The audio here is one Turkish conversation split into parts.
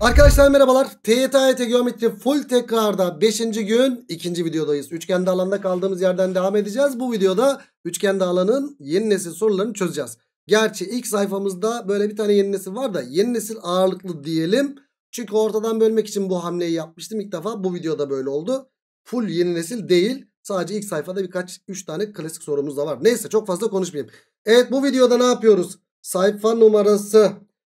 Arkadaşlar merhabalar. TYT AYT Geometri Full Tekrar'da 5. gün 2. videodayız. Üçgende alanda kaldığımız yerden devam edeceğiz. Bu videoda üçgende alanın yeni nesil sorularını çözeceğiz. Gerçi ilk sayfamızda böyle bir tane yeni nesil var da yeni nesil ağırlıklı diyelim. Çünkü ortadan bölmek için bu hamleyi yapmıştım ilk defa. Bu videoda böyle oldu. Full yeni nesil değil. Sadece ilk sayfada birkaç 3 tane klasik sorumuz da var. Neyse çok fazla konuşmayayım. Evet bu videoda ne yapıyoruz? Sayfa numarası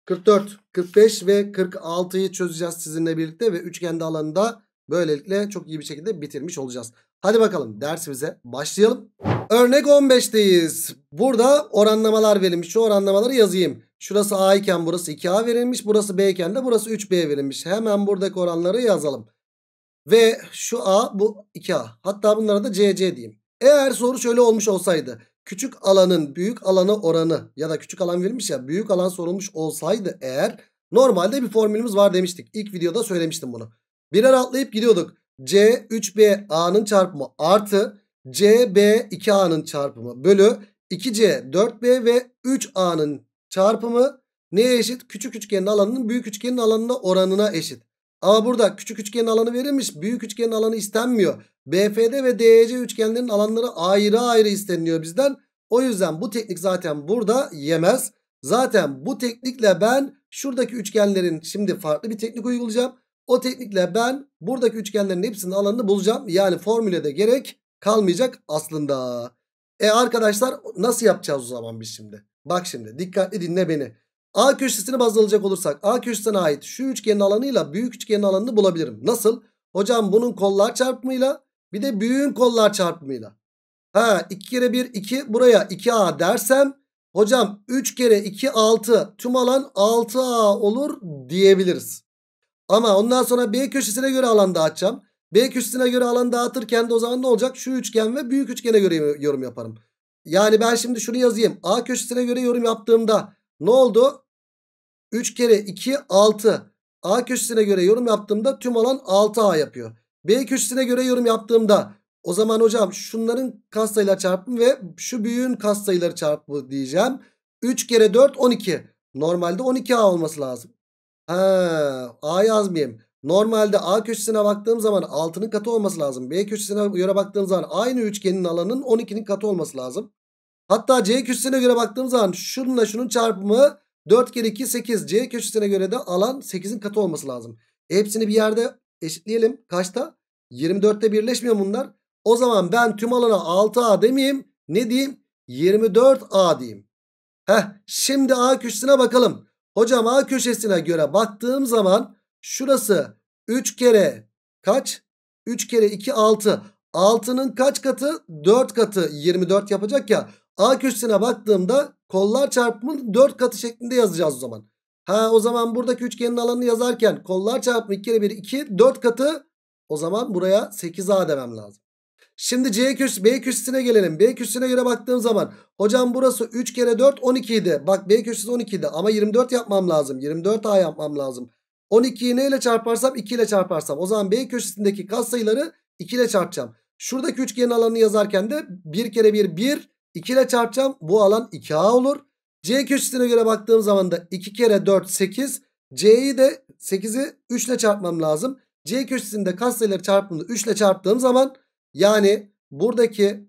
44, 45 ve 46'yı çözeceğiz sizinle birlikte ve üçgende alanında böylelikle çok iyi bir şekilde bitirmiş olacağız. Hadi bakalım dersimize başlayalım. Örnek 15'teyiz. Burada oranlamalar verilmiş. Şu oranlamaları yazayım. Şurası A iken burası 2A verilmiş. Burası B iken de burası 3B verilmiş. Hemen buradaki oranları yazalım. Ve şu A bu 2A. Hatta bunlara da CC diyeyim. Eğer soru şöyle olmuş olsaydı küçük alanın büyük alana oranı ya da küçük alan verilmiş ya büyük alan sorulmuş olsaydı eğer normalde bir formülümüz var demiştik. İlk videoda söylemiştim bunu. Birer atlayıp gidiyorduk. C 3B A'nın çarpımı artı C B 2A'nın çarpımı bölü 2C 4B ve 3A'nın çarpımı neye eşit? Küçük üçgenin alanının büyük üçgenin alanına oranına eşit. A burada küçük üçgenin alanı verilmiş. Büyük üçgenin alanı istenmiyor. BFD ve DEC üçgenlerin alanları ayrı ayrı isteniliyor bizden. O yüzden bu teknik zaten burada yemez. Zaten bu teknikle ben şuradaki üçgenlerin şimdi farklı bir teknik uygulayacağım. O teknikle ben buradaki üçgenlerin hepsinin alanını bulacağım. Yani formülede gerek kalmayacak aslında. E arkadaşlar nasıl yapacağız o zaman biz şimdi? Bak şimdi dikkatli dinle beni. A köşesini baz alacak olursak A köşesine ait şu üçgenin alanıyla büyük üçgenin alanını bulabilirim. Nasıl? Hocam bunun kollar çarpımıyla bir de büyüğün kollar çarpımıyla. Ha 2 kere 1 2 buraya 2A dersem hocam 3 kere 2 6 tüm alan 6A olur diyebiliriz. Ama ondan sonra B köşesine göre alan dağıtacağım. B köşesine göre alan dağıtırken de o zaman ne olacak? Şu üçgen ve büyük üçgene göre yorum yaparım. Yani ben şimdi şunu yazayım. A köşesine göre yorum yaptığımda ne oldu? 3 kere 2 6. A köşesine göre yorum yaptığımda tüm alan 6A yapıyor. B köşesine göre yorum yaptığımda o zaman hocam şunların katsayılar çarpımı ve şu büyüğün katsayıları çarpımı diyeceğim. 3 kere 4 12. Normalde 12A olması lazım. Ha, A yazmayayım. Normalde A köşesine baktığım zaman 6'nın katı olması lazım. B köşesine göre baktığım zaman aynı üçgenin alanının 12'nin katı olması lazım. Hatta C köşesine göre baktığım zaman şununla şunun çarpımı 4 kere 2 8. C köşesine göre de alan 8'in katı olması lazım. Hepsini bir yerde eşitleyelim. Kaçta? 24'te birleşmiyor bunlar. O zaman ben tüm alana 6A demeyeyim. Ne diyeyim? 24A diyeyim. Heh, şimdi A köşesine bakalım. Hocam A köşesine göre baktığım zaman şurası 3 kere kaç? 3 kere 2 6. 6'nın kaç katı? 4 katı 24 yapacak ya. A köşesine baktığımda kollar çarpımının 4 katı şeklinde yazacağız o zaman. Ha o zaman buradaki üçgenin alanını yazarken kollar çarpımı 2 kere 1 2 4 katı o zaman buraya 8A demem lazım. Şimdi C köşesi B köşesine gelelim. B köşesine göre baktığım zaman hocam burası 3 kere 4 12 idi. Bak B köşesi 12 idi ama 24 yapmam lazım. 24A yapmam lazım. 12'yi neyle çarparsam 2 ile çarparsam. O zaman B köşesindeki katsayıları 2 ile çarpacağım. Şuradaki üçgenin alanını yazarken de 1 kere 1 1 2 ile çarpacağım. Bu alan 2A olur. C köşesine göre baktığım zaman da 2 kere 4 8. C'yi de 8'i 3 ile çarpmam lazım. C köşesinde kaç sayıları çarpımını 3 ile çarptığım zaman yani buradaki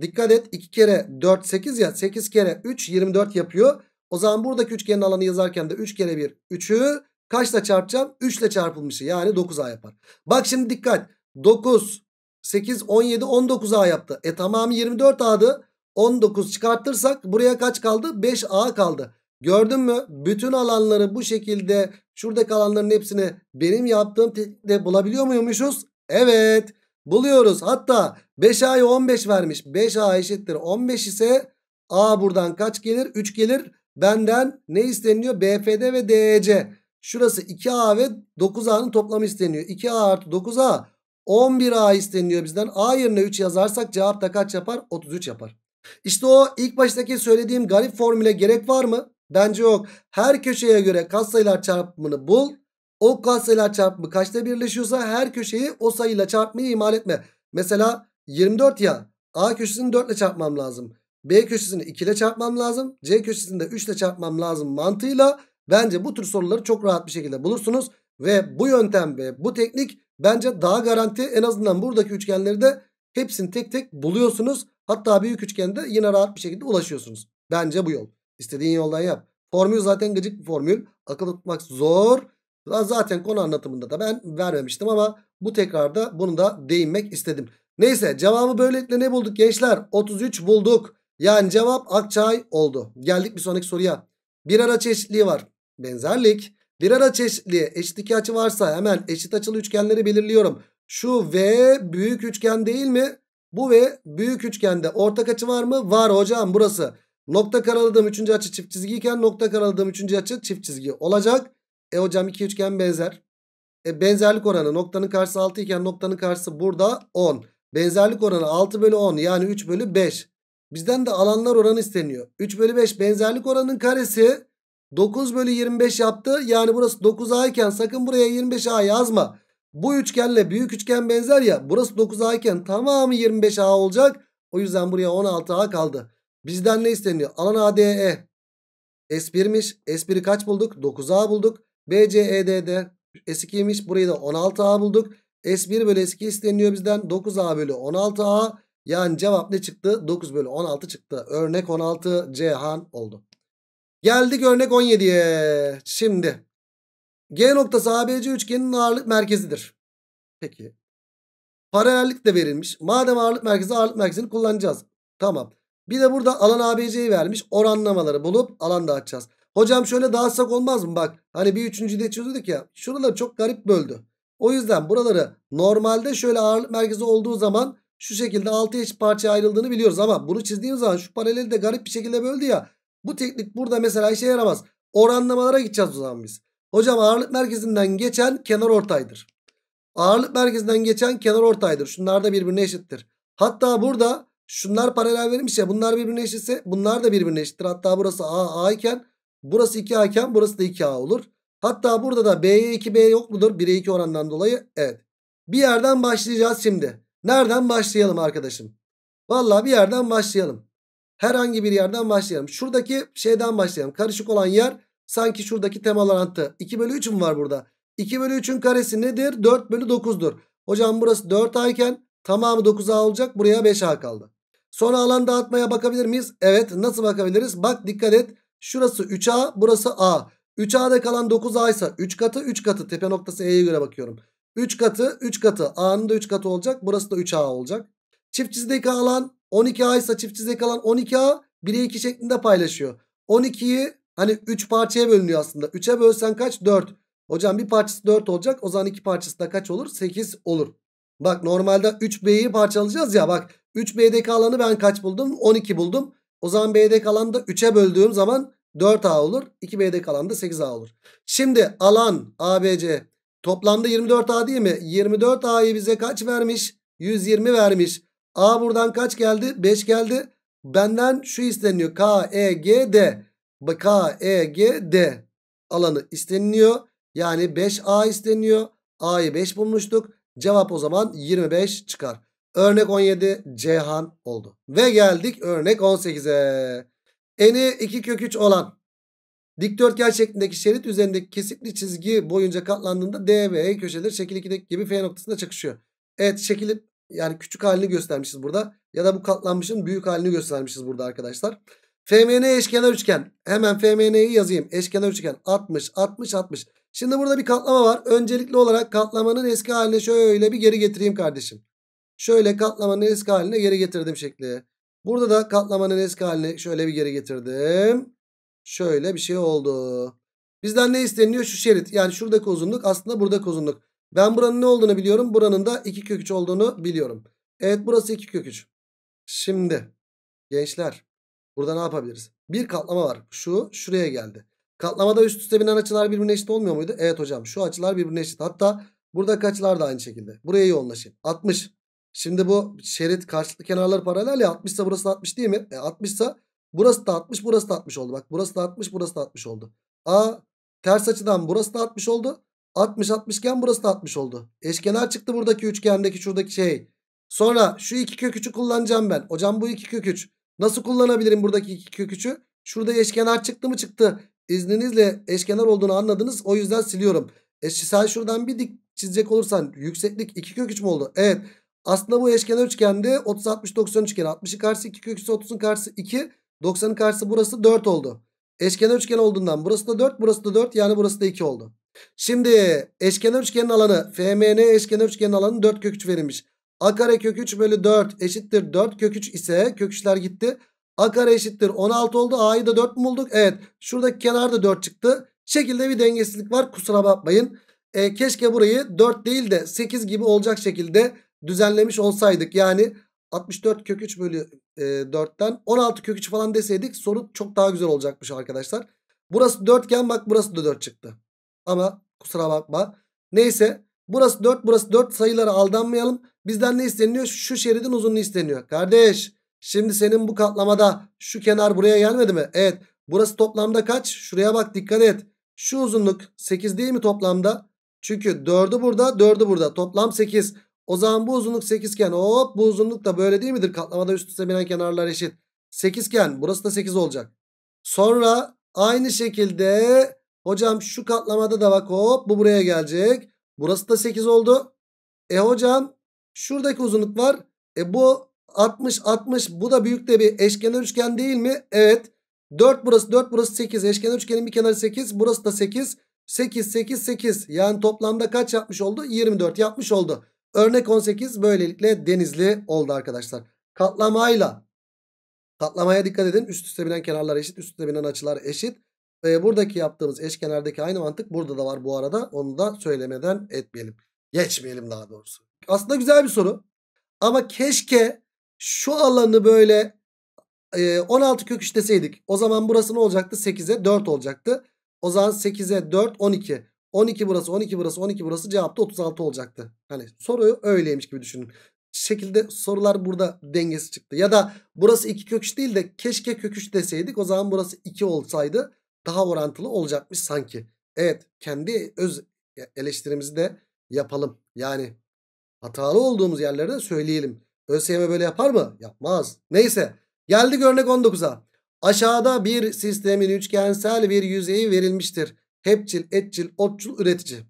dikkat et 2 kere 4 8 ya 8 kere 3 24 yapıyor. O zaman buradaki üçgenin alanı yazarken de 3 kere 1 3'ü kaçla çarpacağım? 3 ile çarpılmışı yani 9A yapar. Bak şimdi dikkat 9 8 17 19A yaptı. E tamamı 24A'dı. 19 çıkartırsak buraya kaç kaldı? 5A kaldı. Gördün mü? Bütün alanları bu şekilde şurada alanların hepsini benim yaptığım teknikle bulabiliyor muymuşuz? Evet. Buluyoruz. Hatta 5A'ya 15 vermiş. 5A eşittir 15 ise A buradan kaç gelir? 3 gelir. Benden ne isteniyor? BFD ve DEC. Şurası 2A ve 9A'nın toplamı isteniyor. 2A artı 9A 11A isteniyor bizden. A yerine 3 yazarsak cevap da kaç yapar? 33 yapar. İşte o ilk baştaki söylediğim garip formüle gerek var mı? Bence yok. Her köşeye göre katsayılar çarpımını bul. O katsayılar çarpımı kaçta birleşiyorsa her köşeyi o sayıyla çarpmayı imal etme. Mesela 24 ya. A köşesini 4 ile çarpmam lazım. B köşesini 2 ile çarpmam lazım. C köşesini de 3 ile çarpmam lazım mantığıyla bence bu tür soruları çok rahat bir şekilde bulursunuz. Ve bu yöntem ve bu teknik bence daha garanti en azından buradaki üçgenleri de hepsini tek tek buluyorsunuz. Hatta büyük üçgende yine rahat bir şekilde ulaşıyorsunuz. Bence bu yol. İstediğin yoldan yap. Formül zaten gıcık bir formül. Akıl tutmak zor. Zaten konu anlatımında da ben vermemiştim ama bu tekrarda bunu da değinmek istedim. Neyse cevabı böylelikle ne bulduk gençler? 33 bulduk. Yani cevap Akçay oldu. Geldik bir sonraki soruya. Bir araç eşitliği var. Benzerlik. Bir araç eşitliği eşit iki açı varsa hemen eşit açılı üçgenleri belirliyorum. Şu V büyük üçgen değil mi? Bu ve büyük üçgende ortak açı var mı? Var hocam burası. Nokta karaladığım üçüncü açı çift çizgiyken nokta karaladığım üçüncü açı çift çizgi olacak. E hocam iki üçgen benzer. E benzerlik oranı noktanın karşısı 6 iken noktanın karşısı burada 10. Benzerlik oranı 6 bölü 10 yani 3 bölü 5. Bizden de alanlar oranı isteniyor. 3 bölü 5 benzerlik oranının karesi 9 bölü 25 yaptı. Yani burası 9A iken sakın buraya 25A yazma. Bu üçgenle büyük üçgen benzer ya. Burası 9A iken tamamı 25A olacak. O yüzden buraya 16A kaldı. Bizden ne isteniyor? Alan ADE. S1'miş. S1'i kaç bulduk? 9A bulduk. BCED'de S2'ymiş. Burayı da 16A bulduk. S1 bölü S2 isteniyor bizden. 9A bölü 16A. Yani cevap ne çıktı? 9 bölü 16 çıktı. Örnek 16 Cihan oldu. Geldik örnek 17'ye. Şimdi G noktası ABC üçgenin ağırlık merkezidir. Peki. Paralellik de verilmiş. Madem ağırlık merkezi ağırlık merkezini kullanacağız. Tamam. Bir de burada alan ABC'yi vermiş. Oranlamaları bulup alan dağıtacağız. Hocam şöyle dağıtsak olmaz mı? Bak hani bir üçüncü de çözüldük ya. Şuraları çok garip böldü. O yüzden buraları normalde şöyle ağırlık merkezi olduğu zaman şu şekilde 6 eşit parçaya ayrıldığını biliyoruz. Ama bunu çizdiğim zaman şu paraleli de garip bir şekilde böldü ya. Bu teknik burada mesela işe yaramaz. Oranlamalara gideceğiz o zaman biz. Hocam ağırlık merkezinden geçen kenar ortaydır. Ağırlık merkezinden geçen kenar ortaydır. Şunlar da birbirine eşittir. Hatta burada şunlar paralel verilmiş ya bunlar birbirine eşitse bunlar da birbirine eşittir. Hatta burası A A iken burası 2A iken burası da 2A olur. Hatta burada da B'ye 2B yok mudur? 1'e 2 orandan dolayı evet. Bir yerden başlayacağız şimdi. Nereden başlayalım arkadaşım? Valla bir yerden başlayalım. Herhangi bir yerden başlayalım. Şuradaki şeyden başlayalım. Karışık olan yer Sanki şuradaki temalar antı. 2 bölü 3 mü var burada? 2 bölü 3'ün karesi nedir? 4 bölü 9'dur. Hocam burası 4A iken tamamı 9A olacak. Buraya 5A kaldı. Sonra alan dağıtmaya bakabilir miyiz? Evet. Nasıl bakabiliriz? Bak dikkat et. Şurası 3A burası A. 3A'da kalan 9A ise 3 katı 3 katı. Tepe noktası E'ye göre bakıyorum. 3 katı 3 katı. A'nın da 3 katı olacak. Burası da 3A olacak. Çift çizdeki alan 12A ise çift çizdeki alan 12A. 1'e 2 şeklinde paylaşıyor. 12'yi Hani 3 parçaya bölünüyor aslında. 3'e bölsen kaç? 4. Hocam bir parçası 4 olacak. O zaman iki parçası da kaç olur? 8 olur. Bak normalde 3B'yi parçalayacağız ya. Bak 3B'deki alanı ben kaç buldum? 12 buldum. O zaman B'deki alanı da 3'e böldüğüm zaman 4A olur. 2B'deki alan da 8A olur. Şimdi alan ABC toplamda 24A değil mi? 24A'yı bize kaç vermiş? 120 vermiş. A buradan kaç geldi? 5 geldi. Benden şu isteniyor. K, E, G, D. K, E, G, D alanı isteniliyor. Yani 5A isteniyor. A'yı 5 bulmuştuk. Cevap o zaman 25 çıkar. Örnek 17 Cihan oldu. Ve geldik örnek 18'e. Eni 2 kök 3 olan dikdörtgen şeklindeki şerit üzerindeki kesikli çizgi boyunca katlandığında D ve E köşeleri şekil 2'deki gibi F noktasında çakışıyor. Evet şekilin yani küçük halini göstermişiz burada. Ya da bu katlanmışın büyük halini göstermişiz burada arkadaşlar. FMN eşkenar üçgen. Hemen FMN'yi yazayım. Eşkenar üçgen 60 60 60. Şimdi burada bir katlama var. Öncelikli olarak katlamanın eski haline şöyle bir geri getireyim kardeşim. Şöyle katlamanın eski haline geri getirdim şekli. Burada da katlamanın eski haline şöyle bir geri getirdim. Şöyle bir şey oldu. Bizden ne isteniyor? Şu şerit. Yani şuradaki uzunluk aslında burada uzunluk. Ben buranın ne olduğunu biliyorum. Buranın da 2 kök 3 olduğunu biliyorum. Evet burası 2 kök 3. Şimdi gençler Burada ne yapabiliriz? Bir katlama var. Şu şuraya geldi. Katlamada üst üste binen açılar birbirine eşit olmuyor muydu? Evet hocam şu açılar birbirine eşit. Hatta buradaki açılar da aynı şekilde. Buraya yoğunlaşayım. 60. Şimdi bu şerit karşılıklı kenarları paralel ya 60 ise burası da 60 değil mi? E 60 ise burası da 60 burası da 60 oldu. Bak burası da 60 burası da 60 oldu. A ters açıdan burası da 60 oldu. 60 60 iken burası da 60 oldu. Eşkenar çıktı buradaki üçgendeki şuradaki şey. Sonra şu iki kök köküçü kullanacağım ben. Hocam bu iki kök üç. Nasıl kullanabilirim buradaki 2 kök 3'ü? Şurada eşkenar çıktı mı çıktı. İzninizle eşkenar olduğunu anladınız. O yüzden siliyorum. E, şuradan bir dik çizecek olursan yükseklik 2 kök 3 mü oldu? Evet. Aslında bu eşkenar üçgende 30 60 90 üçgeni. 60'ın karşısı 2 kök 3 30'un karşısı 2. 90'ın karşısı burası 4 oldu. Eşkenar üçgen olduğundan burası da 4 burası da 4 yani burası da 2 oldu. Şimdi eşkenar üçgenin alanı FMN eşkenar üçgenin alanı 4 kök 3 verilmiş. A kare kök 3 bölü 4 eşittir 4 kök 3 ise kök 3'ler gitti. A kare eşittir 16 oldu. A'yı da 4 mü bulduk? Evet. Şuradaki kenarda 4 çıktı. Şekilde bir dengesizlik var. Kusura bakmayın. E, keşke burayı 4 değil de 8 gibi olacak şekilde düzenlemiş olsaydık. Yani 64 kök 3 bölü e, 4'ten 16 kök 3 falan deseydik soru çok daha güzel olacakmış arkadaşlar. Burası 4 iken bak burası da 4 çıktı. Ama kusura bakma. Neyse burası 4 burası 4 sayıları aldanmayalım. Bizden ne isteniyor? Şu şeridin uzunluğu isteniyor. Kardeş şimdi senin bu katlamada şu kenar buraya gelmedi mi? Evet. Burası toplamda kaç? Şuraya bak dikkat et. Şu uzunluk 8 değil mi toplamda? Çünkü 4'ü burada 4'ü burada. Toplam 8. O zaman bu uzunluk 8 iken hop bu uzunluk da böyle değil midir? Katlamada üst üste binen kenarlar eşit. 8 iken burası da 8 olacak. Sonra aynı şekilde hocam şu katlamada da bak hop bu buraya gelecek. Burası da 8 oldu. E hocam Şuradaki uzunluk var. E bu 60 60 bu da büyük de bir eşkenar üçgen değil mi? Evet. 4 burası 4 burası 8. Eşkenar üçgenin bir kenarı 8. Burası da 8. 8 8 8. Yani toplamda kaç yapmış oldu? 24 yapmış oldu. Örnek 18 böylelikle denizli oldu arkadaşlar. Katlamayla katlamaya dikkat edin. Üst üste binen kenarlar eşit. Üst üste binen açılar eşit. E, buradaki yaptığımız eşkenardaki aynı mantık burada da var bu arada. Onu da söylemeden etmeyelim. Geçmeyelim daha doğrusu. Aslında güzel bir soru. Ama keşke şu alanı böyle e, 16 kök 3 deseydik. O zaman burası ne olacaktı? 8'e 4 olacaktı. O zaman 8'e 4 12. 12 burası 12 burası 12 burası cevapta 36 olacaktı. Hani soruyu öyleymiş gibi düşünün. Şekilde sorular burada dengesi çıktı. Ya da burası 2 kök 3 değil de keşke kök 3 deseydik. O zaman burası 2 olsaydı daha orantılı olacakmış sanki. Evet kendi öz e, eleştirimizi de yapalım. Yani Hatalı olduğumuz yerleri de söyleyelim. ÖSYM böyle yapar mı? Yapmaz. Neyse geldik örnek 19'a. Aşağıda bir sistemin üçgensel bir yüzeyi verilmiştir. Hepçil, etçil, otçul, üretici.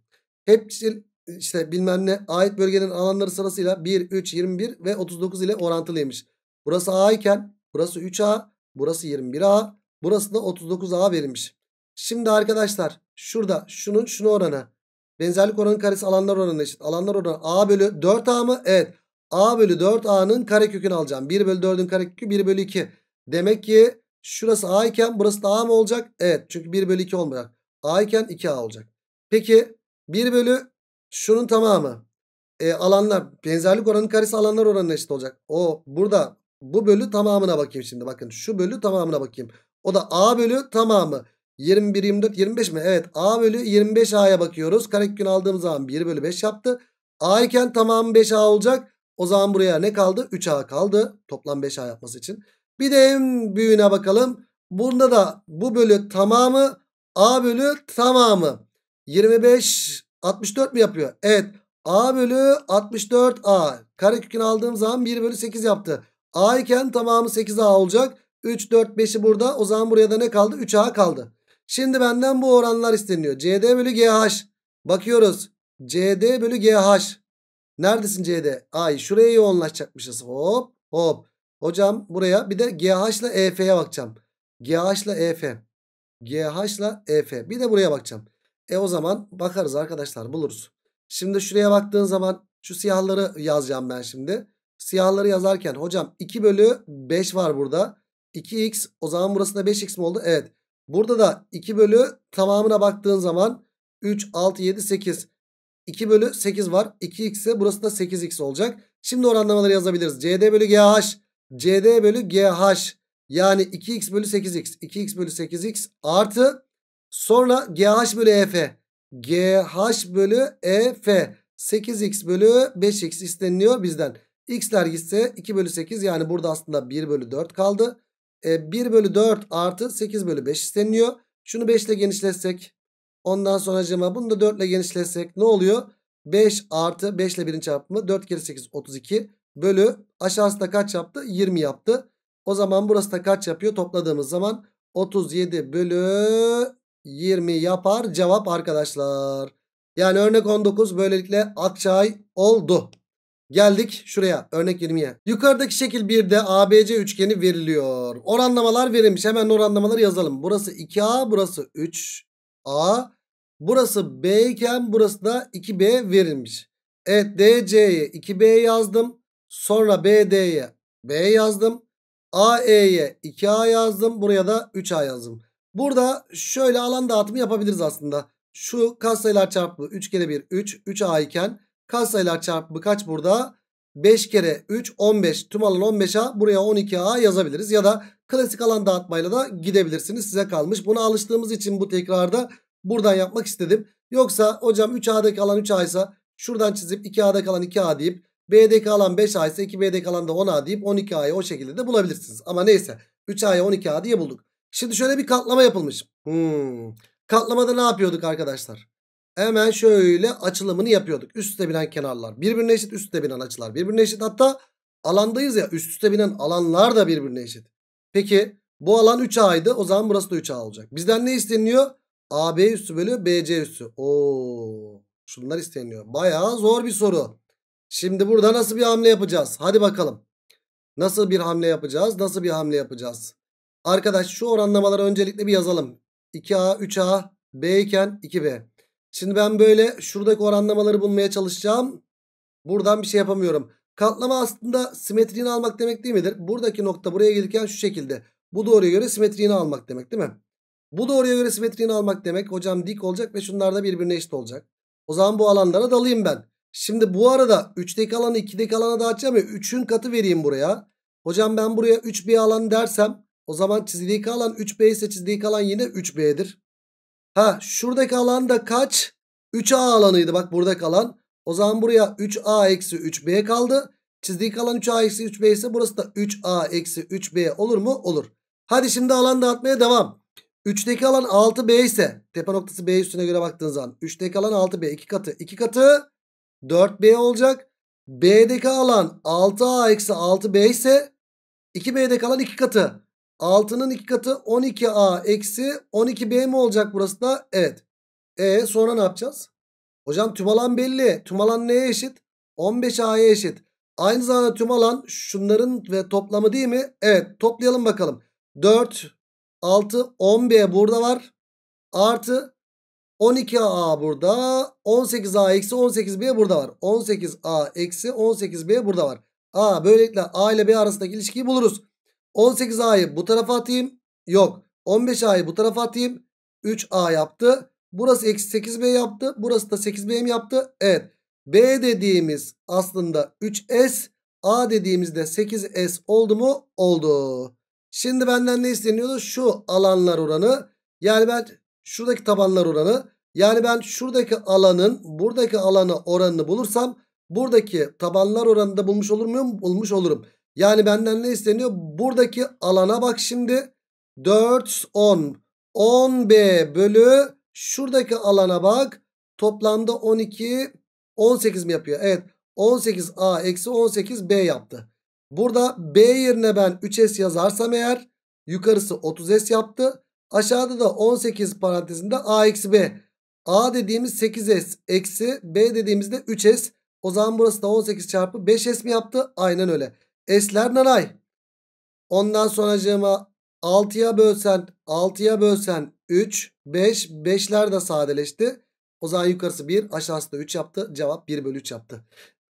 Hepçil işte bilmem ne ait bölgenin alanları sırasıyla 1, 3, 21 ve 39 ile orantılıymış. Burası A iken burası 3A, burası 21A, burası da 39A verilmiş. Şimdi arkadaşlar şurada şunun şunu oranı Benzerlik oranı, karesi alanlar oranına eşit. Alanlar oranı A bölü 4A mı? Evet. A bölü 4A'nın kare kökünü alacağım. 1 bölü 4'ün kökü, 1 bölü 2. Demek ki şurası A iken burası da A mı olacak? Evet. Çünkü 1 bölü 2 olmayacak. A iken 2A olacak. Peki 1 bölü şunun tamamı. E, alanlar benzerlik oranı, karesi alanlar oranına eşit olacak. O burada bu bölü tamamına bakayım şimdi. Bakın şu bölü tamamına bakayım. O da A bölü tamamı. 21, 24, 25 mi? Evet A bölü 25A'ya bakıyoruz. Karekök aldığımız zaman 1 bölü 5 yaptı. A iken tamamı 5A olacak. O zaman buraya ne kaldı? 3A kaldı. Toplam 5A yapması için. Bir de en büyüğüne bakalım. Bunda da bu bölü tamamı A bölü tamamı. 25 64 mi yapıyor? Evet. A bölü 64 A. Karekökünü aldığım zaman 1 bölü 8 yaptı. A iken tamamı 8A olacak. 3, 4, 5'i burada. O zaman buraya da ne kaldı? 3A kaldı. Şimdi benden bu oranlar isteniyor. CD bölü GH. Bakıyoruz. CD bölü GH. Neredesin CD? Ay şuraya yoğunlaşacakmışız. Hop hop. Hocam buraya bir de GH ile EF'ye bakacağım. GH ile EF. GH ile EF. Bir de buraya bakacağım. E o zaman bakarız arkadaşlar buluruz. Şimdi şuraya baktığın zaman şu siyahları yazacağım ben şimdi. Siyahları yazarken hocam 2 bölü 5 var burada. 2x o zaman burası da 5x mi oldu? Evet. Burada da 2 bölü tamamına baktığın zaman 3, 6, 7, 8. 2 bölü 8 var. 2x ise burası da 8x olacak. Şimdi oranlamaları yazabiliriz. CD bölü GH. CD bölü GH. Yani 2x bölü 8x. 2x bölü 8x artı sonra GH bölü EF. GH bölü EF. 8x bölü 5x isteniliyor bizden. X'ler gitse 2 bölü 8 yani burada aslında 1 bölü 4 kaldı. 1 e, bölü 4 artı 8 bölü 5 isteniyor. Şunu 5 ile genişletsek. Ondan sonra acaba bunu da 4 ile genişletsek ne oluyor? 5 artı 5 ile 1'in çarpımı 4 kere 8 32 bölü aşağısı da kaç yaptı? 20 yaptı. O zaman burası da kaç yapıyor? Topladığımız zaman 37 bölü 20 yapar cevap arkadaşlar. Yani örnek 19 böylelikle Akçay oldu. Geldik şuraya örnek 20'ye. Yukarıdaki şekil 1'de ABC üçgeni veriliyor. Oranlamalar verilmiş. Hemen oranlamaları yazalım. Burası 2A, burası 3A. Burası B iken burası da 2B verilmiş. Evet DC'ye 2B yazdım. Sonra BD'ye B yazdım. AE'ye 2A yazdım. Buraya da 3A yazdım. Burada şöyle alan dağıtımı yapabiliriz aslında. Şu katsayılar çarpımı 3 kere 1 3. 3A iken Kaç sayılar çarpımı kaç burada? 5 kere 3 15 tüm alan 15A buraya 12A yazabiliriz. Ya da klasik alan dağıtmayla da gidebilirsiniz size kalmış. Buna alıştığımız için bu tekrarda buradan yapmak istedim. Yoksa hocam 3A'daki alan 3A ise şuradan çizip 2A'daki alan 2A deyip B'deki alan 5A ise 2B'deki alan da 10A deyip 12A'yı o şekilde de bulabilirsiniz. Ama neyse 3A'ya 12A diye bulduk. Şimdi şöyle bir katlama yapılmış. Hmm. Katlamada ne yapıyorduk arkadaşlar? Hemen şöyle açılımını yapıyorduk. Üst üste binen kenarlar birbirine eşit. Üst üste binen açılar birbirine eşit. Hatta alandayız ya üst üste binen alanlar da birbirine eşit. Peki bu alan 3A'ydı. O zaman burası da 3A olacak. Bizden ne isteniyor? AB üstü bölü BC üstü. Oo, şunlar isteniyor. Bayağı zor bir soru. Şimdi burada nasıl bir hamle yapacağız? Hadi bakalım. Nasıl bir hamle yapacağız? Nasıl bir hamle yapacağız? Arkadaş şu oranlamaları öncelikle bir yazalım. 2A, 3A, B iken 2B. Şimdi ben böyle şuradaki oranlamaları bulmaya çalışacağım. Buradan bir şey yapamıyorum. Katlama aslında simetriğini almak demek değil midir? Buradaki nokta buraya gelirken şu şekilde. Bu doğruya göre simetriğini almak demek değil mi? Bu doğruya göre simetriğini almak demek. Hocam dik olacak ve şunlar da birbirine eşit olacak. O zaman bu alanlara dalayım ben. Şimdi bu arada 3'teki alanı 2'deki alana dağıtacağım ya 3'ün katı vereyim buraya. Hocam ben buraya 3B alan dersem o zaman çizdiği alan 3B ise çizdiği alan yine 3B'dir. Ha şuradaki alan da kaç? 3A alanıydı bak burada kalan. O zaman buraya 3A eksi 3B kaldı. Çizdiği kalan 3A eksi 3B ise burası da 3A eksi 3B olur mu? Olur. Hadi şimdi alan dağıtmaya devam. 3'teki alan 6B ise tepe noktası B üstüne göre baktığınız zaman 3'teki alan 6B 2 katı 2 katı 4B olacak. B'deki alan 6A eksi 6B ise 2B'deki alan 2 katı 6'nın 2 katı 12A eksi 12B mi olacak burası da? Evet. E sonra ne yapacağız? Hocam tüm alan belli. Tüm alan neye eşit? 15A'ya eşit. Aynı zamanda tüm alan şunların ve toplamı değil mi? Evet toplayalım bakalım. 4, 6, 10B burada var. Artı 12A burada. 18A eksi 18B burada var. 18A eksi 18B burada var. A böylelikle A ile B arasındaki ilişkiyi buluruz. 18A'yı bu tarafa atayım. Yok. 15A'yı bu tarafa atayım. 3A yaptı. Burası eksi 8B yaptı. Burası da 8B mi yaptı? Evet. B dediğimiz aslında 3S. A dediğimizde 8S oldu mu? Oldu. Şimdi benden ne isteniyordu? Şu alanlar oranı. Yani ben şuradaki tabanlar oranı. Yani ben şuradaki alanın buradaki alana oranını bulursam buradaki tabanlar oranını da bulmuş olur muyum? Bulmuş olurum. Yani benden ne isteniyor? Buradaki alana bak şimdi. 4, 10. 10B bölü şuradaki alana bak. Toplamda 12, 18 mi yapıyor? Evet. 18A eksi 18B yaptı. Burada B yerine ben 3S yazarsam eğer yukarısı 30S yaptı. Aşağıda da 18 parantezinde A eksi B. A dediğimiz 8S eksi B dediğimizde 3S. O zaman burası da 18 çarpı 5S mi yaptı? Aynen öyle. S'ler nanay. Ondan sonracığıma 6'ya bölsen 6'ya bölsen 3 5 5'ler de sadeleşti. O zaman yukarısı 1 aşağısı da 3 yaptı. Cevap 1 bölü 3 yaptı.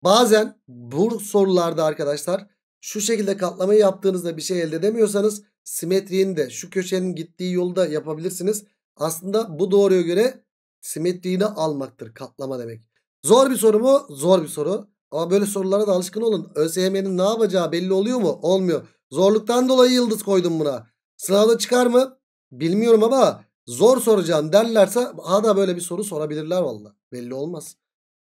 Bazen bu sorularda arkadaşlar şu şekilde katlamayı yaptığınızda bir şey elde edemiyorsanız simetriğini de şu köşenin gittiği yolda yapabilirsiniz. Aslında bu doğruya göre simetriğini almaktır katlama demek. Zor bir soru mu? Zor bir soru. Ama böyle sorulara da alışkın olun. ÖSYM'nin ne yapacağı belli oluyor mu? Olmuyor. Zorluktan dolayı yıldız koydum buna. Sınavda çıkar mı? Bilmiyorum ama zor soracağım derlerse daha da böyle bir soru sorabilirler valla. Belli olmaz.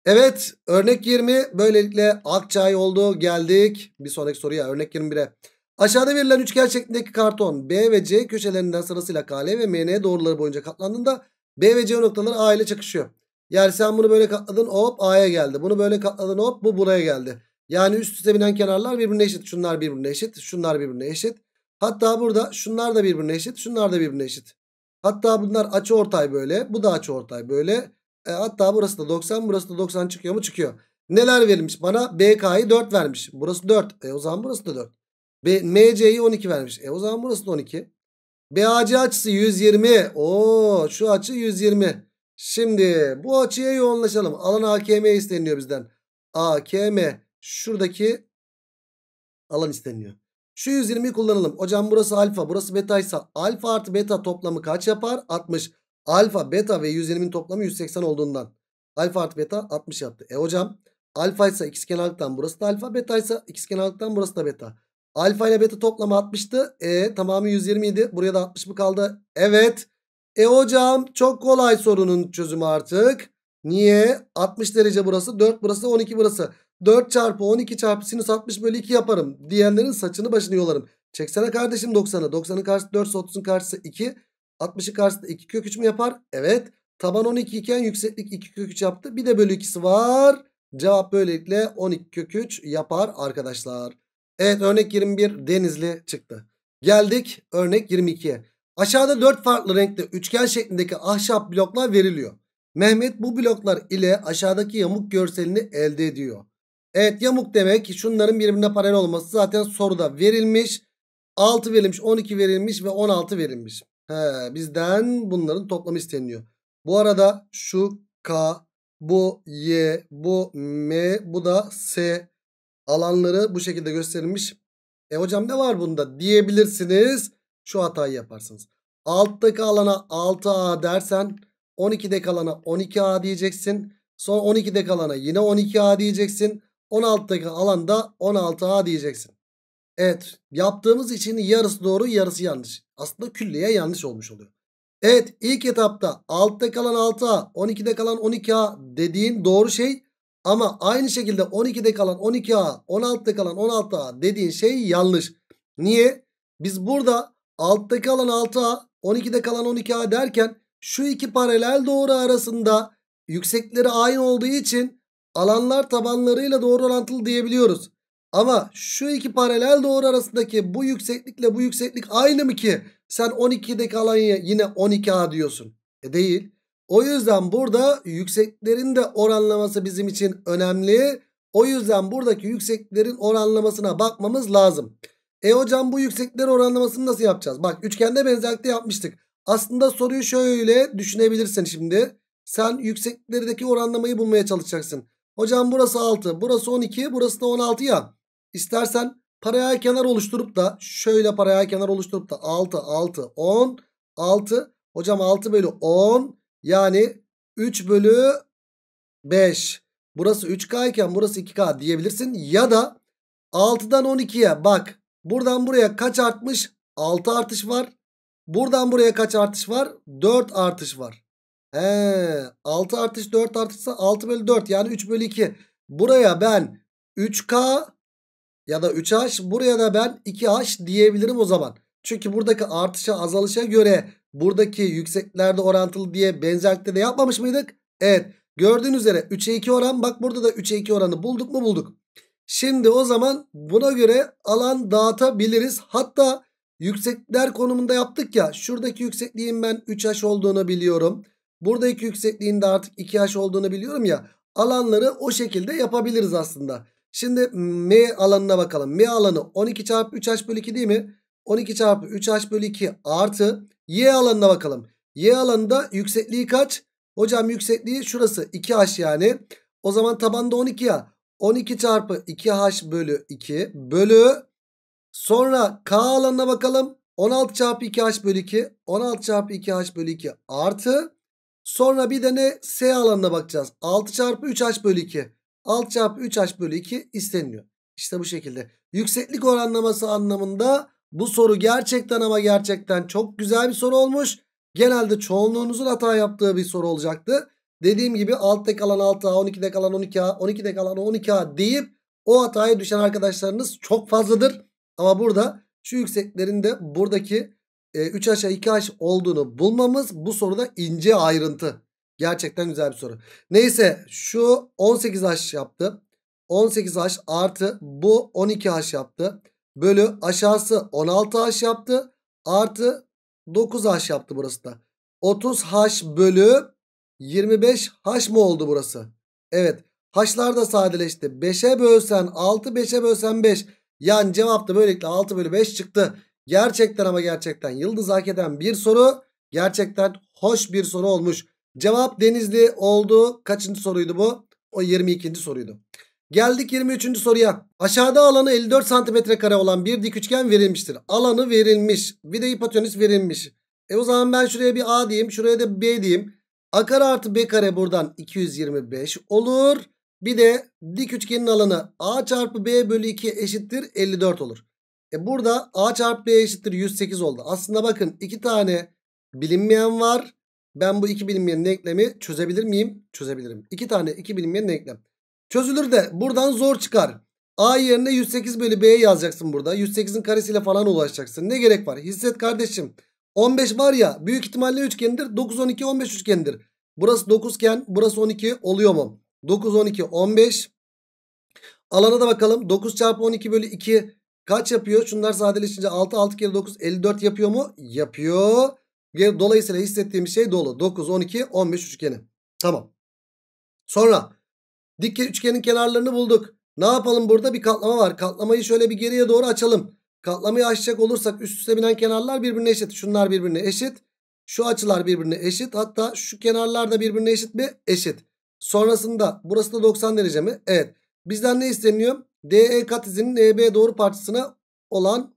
Evet örnek 20 böylelikle Akçay oldu geldik bir sonraki soruya örnek 21'e. Aşağıda verilen üçgen şeklindeki karton B ve C köşelerinden sırasıyla KL ve MN e doğruları boyunca katlandığında B ve C noktaları A ile çakışıyor. Yani sen bunu böyle katladın hop A'ya geldi. Bunu böyle katladın hop bu buraya geldi. Yani üst üste binen kenarlar birbirine eşit. Şunlar birbirine eşit. Şunlar birbirine eşit. Hatta burada şunlar da birbirine eşit. Şunlar da birbirine eşit. Hatta bunlar açı ortay böyle. Bu da açı ortay böyle. E, hatta burası da 90. Burası da 90 çıkıyor mu? Çıkıyor. Neler verilmiş bana? BK'yı 4 vermiş. Burası 4. E o zaman burası da 4. B, MC'yi 12 vermiş. E o zaman burası da 12. BAC açısı 120. Oo şu açı 120. Şimdi bu açıya yoğunlaşalım. Alan AKM isteniyor bizden. AKM şuradaki alan isteniyor. Şu 120'yi kullanalım. Hocam burası alfa burası beta ise alfa artı beta toplamı kaç yapar? 60. Alfa beta ve 120'nin toplamı 180 olduğundan. Alfa artı beta 60 yaptı. E hocam alfa ise ikizkenarlıktan burası da alfa beta ise ikizkenarlıktan burası da beta. Alfa ile beta toplamı 60'tı. E tamamı 120 idi. Buraya da 60 mı kaldı? Evet. E hocam çok kolay sorunun çözümü artık. Niye? 60 derece burası 4 burası 12 burası. 4 çarpı 12 çarpı sinüs 60 bölü 2 yaparım. Diyenlerin saçını başını yolarım. Çeksene kardeşim 90'ı. 90'ın karşısı 4 30'un karşısı 2. 60'ı karşısı 2 kök 3 mü yapar? Evet. Taban 12 iken yükseklik 2 kök 3 yaptı. Bir de bölü 2'si var. Cevap böylelikle 12 kök 3 yapar arkadaşlar. Evet örnek 21 denizli çıktı. Geldik örnek 22'ye. Aşağıda dört farklı renkte üçgen şeklindeki ahşap bloklar veriliyor. Mehmet bu bloklar ile aşağıdaki yamuk görselini elde ediyor. Evet yamuk demek şunların birbirine paralel olması zaten soruda verilmiş. 6 verilmiş 12 verilmiş ve 16 verilmiş. He, bizden bunların toplamı isteniyor. Bu arada şu K bu Y bu M bu da S alanları bu şekilde gösterilmiş. E hocam ne var bunda diyebilirsiniz. Şu hatayı yaparsınız. Alttaki alana 6A dersen 12'de kalana 12A diyeceksin. Son 12'de kalana yine 12A diyeceksin. 16'daki alanda 16A diyeceksin. Evet yaptığımız için yarısı doğru yarısı yanlış. Aslında külliye yanlış olmuş oluyor. Evet ilk etapta altta kalan 6A 12'de kalan 12A dediğin doğru şey. Ama aynı şekilde 12'de kalan 12A 16'da kalan 16A dediğin şey yanlış. Niye? Biz burada Altta kalan 6A 12'de kalan 12A derken şu iki paralel doğru arasında yüksekleri aynı olduğu için alanlar tabanlarıyla doğru orantılı diyebiliyoruz. Ama şu iki paralel doğru arasındaki bu yükseklikle bu yükseklik aynı mı ki? Sen 12'de alanı yine 12A diyorsun. E değil. O yüzden burada yükseklerin de oranlaması bizim için önemli. O yüzden buradaki yükseklerin oranlamasına bakmamız lazım. E hocam bu yükseklikler oranlamasını nasıl yapacağız? Bak üçgende benzerlikte yapmıştık. Aslında soruyu şöyle düşünebilirsin şimdi. Sen yüksekliklerdeki oranlamayı bulmaya çalışacaksın. Hocam burası 6, burası 12, burası da 16 ya. İstersen paraya kenar oluşturup da şöyle paraya kenar oluşturup da 6, 6, 10, 6. Hocam 6 bölü 10 yani 3 bölü 5. Burası 3K iken burası 2K diyebilirsin. Ya da 6'dan 12'ye bak Buradan buraya kaç artmış? 6 artış var. Buradan buraya kaç artış var? 4 artış var. He, 6 artış 4 artışsa 6 bölü 4 yani 3 bölü 2. Buraya ben 3K ya da 3H buraya da ben 2H diyebilirim o zaman. Çünkü buradaki artışa azalışa göre buradaki yükseklerde orantılı diye benzerlikte de yapmamış mıydık? Evet. Gördüğünüz üzere 3'e 2 oran bak burada da 3'e 2 oranı bulduk mu bulduk. Şimdi o zaman buna göre alan dağıtabiliriz. Hatta yüksekler konumunda yaptık ya. Şuradaki yüksekliğin ben 3H olduğunu biliyorum. Buradaki yüksekliğin de artık 2H olduğunu biliyorum ya. Alanları o şekilde yapabiliriz aslında. Şimdi M alanına bakalım. M alanı 12 çarpı 3H bölü 2 değil mi? 12 çarpı 3H bölü 2 artı Y alanına bakalım. Y alanında yüksekliği kaç? Hocam yüksekliği şurası 2H yani. O zaman tabanda 12 ya. 12 çarpı 2h bölü 2 bölü sonra k alanına bakalım. 16 çarpı 2h bölü 2 16 çarpı 2h bölü 2 artı sonra bir de ne s alanına bakacağız. 6 çarpı 3h bölü 2 6 çarpı 3h bölü 2 isteniliyor. İşte bu şekilde. Yükseklik oranlaması anlamında bu soru gerçekten ama gerçekten çok güzel bir soru olmuş. Genelde çoğunluğunuzun hata yaptığı bir soru olacaktı. Dediğim gibi altta kalan 6A, 12'de kalan 12A, 12'de kalan 12A deyip o hataya düşen arkadaşlarınız çok fazladır. Ama burada şu yükseklerin de buradaki e, 3 aşağı 2 aşağı olduğunu bulmamız bu soruda ince ayrıntı. Gerçekten güzel bir soru. Neyse şu 18 haş yaptı. 18 haş artı bu 12 haş yaptı. Bölü aşağısı 16 haş yaptı. Artı 9 haş yaptı burası da. 30 haş bölü 25 haş mı oldu burası? Evet. Haşlar da sadeleşti. 5'e bölsen 6, 5'e bölsen 5. Yani cevap da böylelikle 6 bölü 5 çıktı. Gerçekten ama gerçekten yıldız hak eden bir soru. Gerçekten hoş bir soru olmuş. Cevap Denizli oldu. Kaçıncı soruydu bu? O 22. soruydu. Geldik 23. soruya. Aşağıda alanı 54 santimetre kare olan bir dik üçgen verilmiştir. Alanı verilmiş. Bir de hipotenüs verilmiş. E o zaman ben şuraya bir A diyeyim. Şuraya da B diyeyim. A kare artı B kare buradan 225 olur. Bir de dik üçgenin alanı A çarpı B bölü 2 eşittir 54 olur. E burada A çarpı B eşittir 108 oldu. Aslında bakın iki tane bilinmeyen var. Ben bu iki bilinmeyen eklemi çözebilir miyim? Çözebilirim. İki tane iki bilinmeyen eklem. Çözülür de buradan zor çıkar. A yerine 108 bölü B'ye yazacaksın burada. 108'in karesiyle falan ulaşacaksın. Ne gerek var? Hisset kardeşim. 15 var ya büyük ihtimalle üçgendir. 9, 12, 15 üçgendir. Burası 9 iken burası 12 oluyor mu? 9, 12, 15. Alana da bakalım. 9 çarpı 12 bölü 2 kaç yapıyor? Şunlar sadeleşince 6, 6 kere 9, 54 yapıyor mu? Yapıyor. Dolayısıyla hissettiğim şey dolu. 9, 12, 15 üçgeni. Tamam. Sonra dik üçgenin kenarlarını bulduk. Ne yapalım burada? Bir katlama var. Katlamayı şöyle bir geriye doğru açalım. Katlamayı açacak olursak üst üste binen kenarlar birbirine eşit. Şunlar birbirine eşit. Şu açılar birbirine eşit. Hatta şu kenarlar da birbirine eşit mi? Eşit. Sonrasında burası da 90 derece mi? Evet. Bizden ne isteniyor? DE kat EB doğru parçasına olan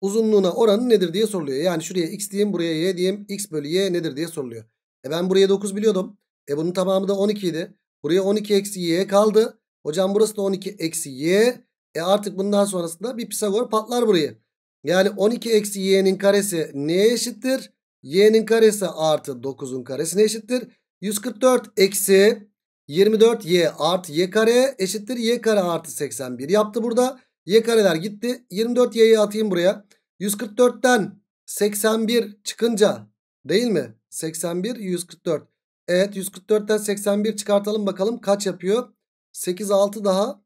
uzunluğuna oranı nedir diye soruluyor. Yani şuraya x diyeyim buraya y diyeyim. x bölü y nedir diye soruluyor. E ben buraya 9 biliyordum. E bunun tamamı da 12 idi. Buraya 12 eksi y kaldı. Hocam burası da 12 eksi y. E artık bundan sonrasında bir Pisagor patlar burayı. Yani 12 eksi y'nin karesi neye eşittir? y'nin karesi artı 9'un karesine eşittir. 144 eksi 24y artı y kare eşittir. y kare artı 81 yaptı burada. y kareler gitti. 24y'yi atayım buraya. 144'ten 81 çıkınca değil mi? 81 144. Evet 144'ten 81 çıkartalım bakalım kaç yapıyor? 8 6 daha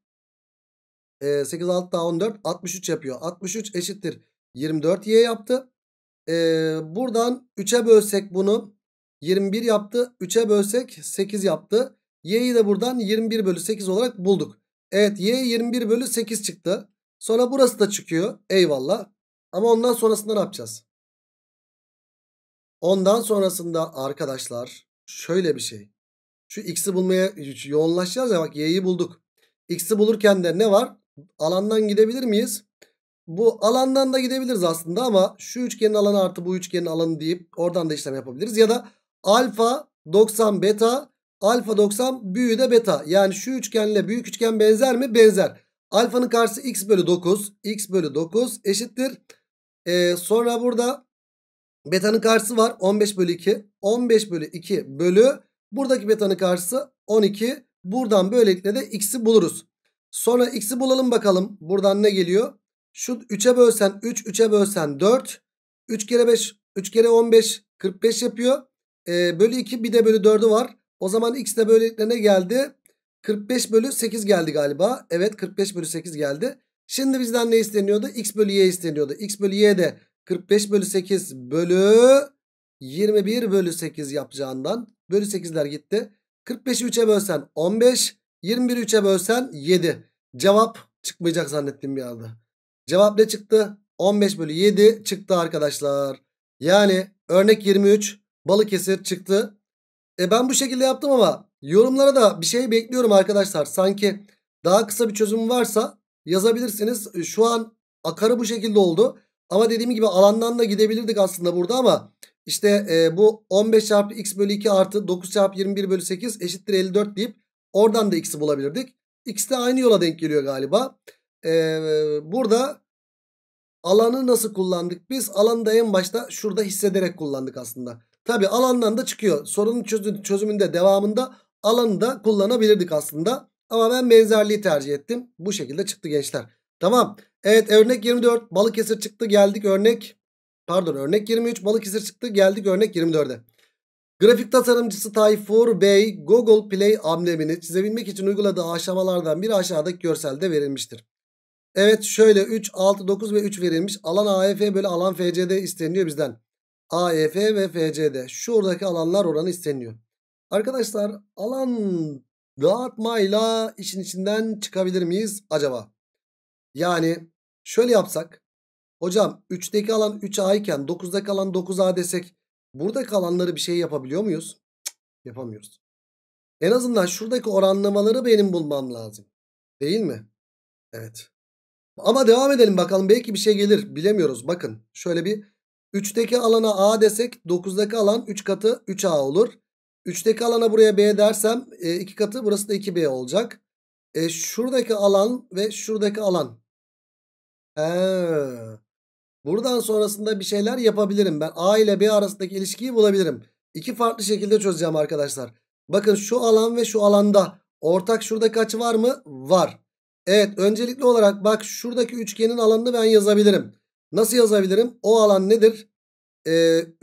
e, 8 6 daha 14 63 yapıyor. 63 eşittir 24y yaptı. E, buradan 3'e bölsek bunu 21 yaptı. 3'e bölsek 8 yaptı. Y'yi de buradan 21 bölü 8 olarak bulduk. Evet y 21 bölü 8 çıktı. Sonra burası da çıkıyor. Eyvallah. Ama ondan sonrasında ne yapacağız? Ondan sonrasında arkadaşlar şöyle bir şey. Şu x'i bulmaya yoğunlaşacağız ya bak y'yi bulduk. X'i bulurken de ne var? alandan gidebilir miyiz? Bu alandan da gidebiliriz aslında ama şu üçgenin alanı artı bu üçgenin alanı deyip oradan da işlem yapabiliriz. Ya da alfa 90 beta alfa 90 büyü de beta. Yani şu üçgenle büyük üçgen benzer mi? Benzer. Alfanın karşısı x bölü 9. x bölü 9 eşittir. Ee, sonra burada betanın karşısı var 15 bölü 2. 15 bölü 2 bölü buradaki betanın karşısı 12. Buradan böylelikle de x'i buluruz. Sonra x'i bulalım bakalım. Buradan ne geliyor? Şu 3'e bölsen 3, 3'e bölsen 4. 3 kere 5, 3 kere 15, 45 yapıyor. Ee, bölü 2 bir de bölü 4'ü var. O zaman x de böylelikle ne geldi? 45 bölü 8 geldi galiba. Evet 45 bölü 8 geldi. Şimdi bizden ne isteniyordu? x bölü y isteniyordu. x bölü y de 45 bölü 8 bölü 21 bölü 8 yapacağından bölü 8'ler gitti. 45'i 3'e bölsen 15. 21'i 3'e bölsen 7. Cevap çıkmayacak zannettim bir anda. Cevap ne çıktı? 15 bölü 7 çıktı arkadaşlar. Yani örnek 23 Balıkesir çıktı. E ben bu şekilde yaptım ama yorumlara da bir şey bekliyorum arkadaşlar. Sanki daha kısa bir çözüm varsa yazabilirsiniz. E, şu an akarı bu şekilde oldu. Ama dediğim gibi alandan da gidebilirdik aslında burada ama işte e, bu 15 çarpı x bölü 2 artı 9 çarpı 21 bölü 8 eşittir 54 deyip Oradan da x'i bulabilirdik. X de aynı yola denk geliyor galiba. Ee, burada alanı nasıl kullandık biz? Alanı da en başta şurada hissederek kullandık aslında. Tabi alandan da çıkıyor. Sorunun çözümünde devamında alanı da kullanabilirdik aslında. Ama ben benzerliği tercih ettim. Bu şekilde çıktı gençler. Tamam. Evet örnek 24 balık Balıkesir çıktı geldik örnek. Pardon örnek 23 balık Balıkesir çıktı geldik örnek 24'e. Grafik tasarımcısı Tayfur Bey Google Play amblemini çizebilmek için uyguladığı aşamalardan biri aşağıdaki görselde verilmiştir. Evet şöyle 3, 6, 9 ve 3 verilmiş. Alan AEF bölü alan FCD isteniyor bizden. AEF ve FCD. Şuradaki alanlar oranı isteniyor. Arkadaşlar alan dağıtmayla işin içinden çıkabilir miyiz acaba? Yani şöyle yapsak. Hocam 3'teki alan 3A iken 9'daki alan 9A desek Burada kalanları bir şey yapabiliyor muyuz? Cık, yapamıyoruz. En azından şuradaki oranlamaları benim bulmam lazım. Değil mi? Evet. Ama devam edelim bakalım. Belki bir şey gelir. Bilemiyoruz. Bakın şöyle bir 3'teki alana A desek 9'daki alan 3 katı 3A olur. 3'teki alana buraya B dersem 2 e, katı burası da 2B olacak. E, şuradaki alan ve şuradaki alan. Eee. Buradan sonrasında bir şeyler yapabilirim. Ben A ile B arasındaki ilişkiyi bulabilirim. İki farklı şekilde çözeceğim arkadaşlar. Bakın şu alan ve şu alanda ortak şurada kaç var mı? Var. Evet öncelikli olarak bak şuradaki üçgenin alanını ben yazabilirim. Nasıl yazabilirim? O alan nedir? Ee,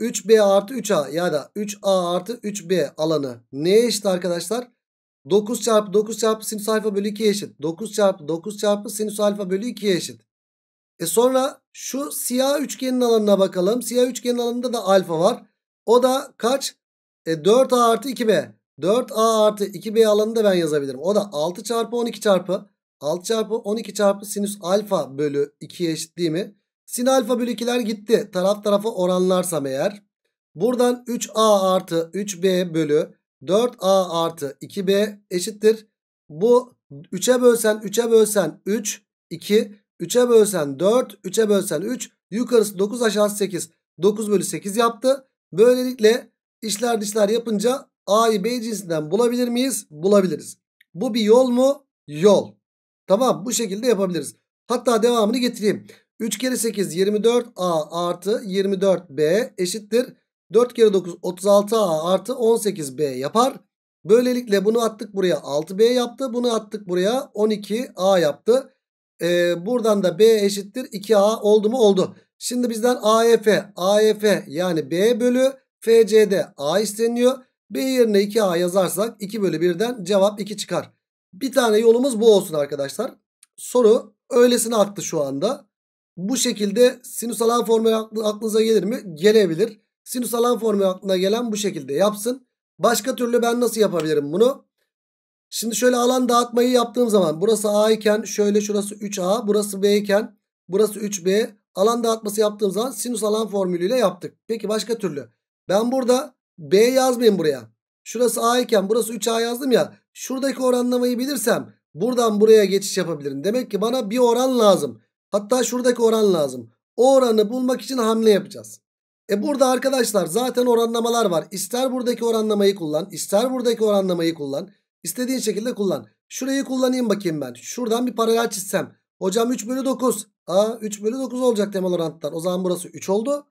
3B artı 3A ya da 3A artı 3B alanı neye eşit arkadaşlar? 9 çarpı 9 çarpı sinüs alfa bölü 2'ye eşit. 9 çarpı 9 çarpı sinüs alfa bölü 2'ye eşit. E sonra şu siyah üçgenin alanına bakalım. Siyah üçgenin alanında da alfa var. O da kaç? E 4A artı 2B. 4A artı 2B alanını da ben yazabilirim. O da 6 çarpı 12 çarpı. 6 çarpı 12 çarpı sinüs alfa bölü 2'ye eşit değil mi? Sin alfa bölü 2'ler gitti. Taraf tarafa oranlarsam eğer. Buradan 3A artı 3B bölü 4A artı 2B eşittir. Bu 3'e bölsen 3'e bölsen 3, 2. 3'e bölsen 4, 3'e bölsen 3. Yukarısı 9 aşağısı 8. 9 bölü 8 yaptı. Böylelikle işler dışlar yapınca A'yı B cinsinden bulabilir miyiz? Bulabiliriz. Bu bir yol mu? Yol. Tamam bu şekilde yapabiliriz. Hatta devamını getireyim. 3 kere 8 24 A artı 24 B eşittir. 4 kere 9 36 A artı 18 B yapar. Böylelikle bunu attık buraya 6B yaptı. Bunu attık buraya 12A yaptı. E, buradan da B eşittir 2A oldu mu oldu. Şimdi bizden AEF, AEF yani B bölü FC'de A isteniyor. B yerine 2A yazarsak 2 bölü 1'den cevap 2 çıkar. Bir tane yolumuz bu olsun arkadaşlar. Soru öylesine aktı şu anda. Bu şekilde sinüs alan formülü aklınıza gelir mi? Gelebilir. Sinüs alan formülü aklına gelen bu şekilde yapsın. Başka türlü ben nasıl yapabilirim bunu? Şimdi şöyle alan dağıtmayı yaptığım zaman burası A iken şöyle şurası 3A burası B iken burası 3B alan dağıtması yaptığım zaman sinüs alan formülüyle yaptık. Peki başka türlü ben burada B yazmayayım buraya. Şurası A iken burası 3A yazdım ya şuradaki oranlamayı bilirsem buradan buraya geçiş yapabilirim. Demek ki bana bir oran lazım. Hatta şuradaki oran lazım. O oranı bulmak için hamle yapacağız. E burada arkadaşlar zaten oranlamalar var. İster buradaki oranlamayı kullan, ister buradaki oranlamayı kullan. İstediğin şekilde kullan. Şurayı kullanayım bakayım ben. Şuradan bir paralel çizsem. Hocam 3 bölü 9. Aa 3 bölü 9 olacak temel orantıdan. O zaman burası 3 oldu.